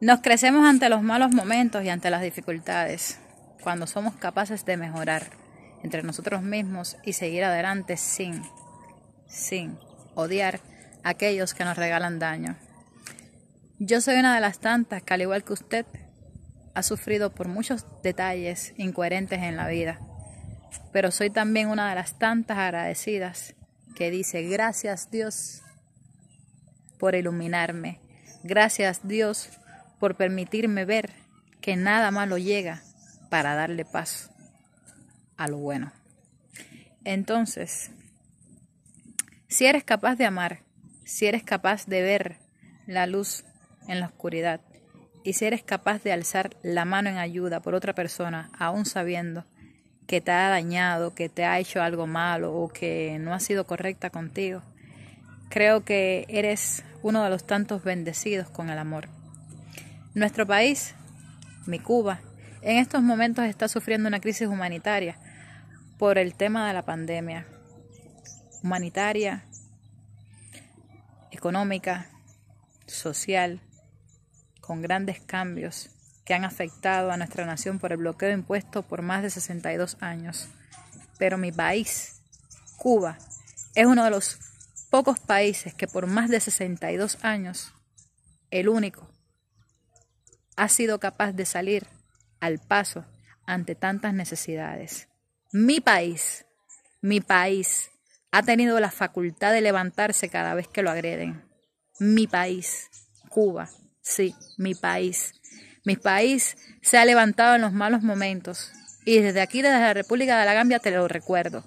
Nos crecemos ante los malos momentos y ante las dificultades, cuando somos capaces de mejorar entre nosotros mismos y seguir adelante sin, sin odiar a aquellos que nos regalan daño. Yo soy una de las tantas que, al igual que usted, ha sufrido por muchos detalles incoherentes en la vida, pero soy también una de las tantas agradecidas que dice gracias Dios por iluminarme, gracias Dios por permitirme ver que nada malo llega para darle paso a lo bueno. Entonces, si eres capaz de amar, si eres capaz de ver la luz en la oscuridad, y si eres capaz de alzar la mano en ayuda por otra persona, aún sabiendo que te ha dañado, que te ha hecho algo malo o que no ha sido correcta contigo, creo que eres uno de los tantos bendecidos con el amor. Nuestro país, mi Cuba, en estos momentos está sufriendo una crisis humanitaria por el tema de la pandemia. Humanitaria, económica, social, con grandes cambios que han afectado a nuestra nación por el bloqueo impuesto por más de 62 años. Pero mi país, Cuba, es uno de los pocos países que por más de 62 años, el único, ha sido capaz de salir al paso ante tantas necesidades. Mi país, mi país, ha tenido la facultad de levantarse cada vez que lo agreden. Mi país, Cuba, sí, mi país. Mi país se ha levantado en los malos momentos y desde aquí, desde la República de la Gambia, te lo recuerdo.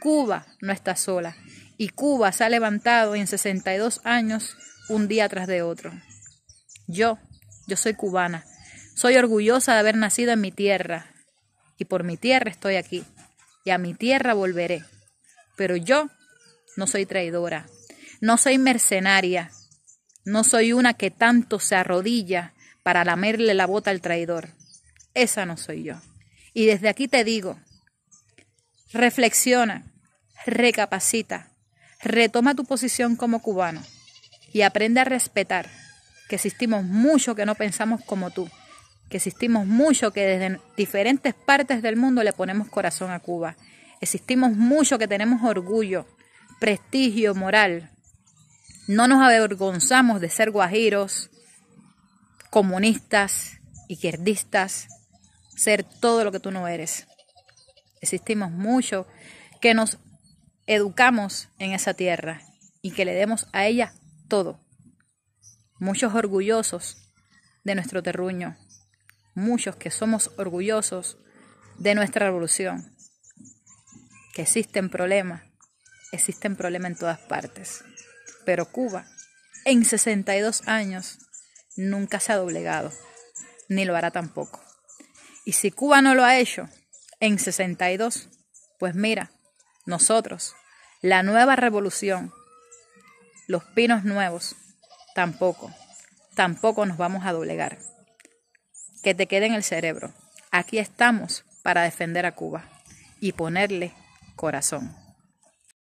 Cuba no está sola y Cuba se ha levantado en 62 años un día tras de otro. Yo yo soy cubana. Soy orgullosa de haber nacido en mi tierra. Y por mi tierra estoy aquí. Y a mi tierra volveré. Pero yo no soy traidora. No soy mercenaria. No soy una que tanto se arrodilla para lamerle la bota al traidor. Esa no soy yo. Y desde aquí te digo, reflexiona, recapacita, retoma tu posición como cubano y aprende a respetar que existimos mucho que no pensamos como tú, que existimos mucho que desde diferentes partes del mundo le ponemos corazón a Cuba, existimos mucho que tenemos orgullo, prestigio, moral. No nos avergonzamos de ser guajiros, comunistas, izquierdistas, ser todo lo que tú no eres. Existimos mucho que nos educamos en esa tierra y que le demos a ella todo muchos orgullosos de nuestro terruño, muchos que somos orgullosos de nuestra revolución, que existen problemas, existen problemas en todas partes, pero Cuba en 62 años nunca se ha doblegado, ni lo hará tampoco. Y si Cuba no lo ha hecho en 62, pues mira, nosotros, la nueva revolución, los pinos nuevos, Tampoco, tampoco nos vamos a doblegar. Que te quede en el cerebro. Aquí estamos para defender a Cuba y ponerle corazón.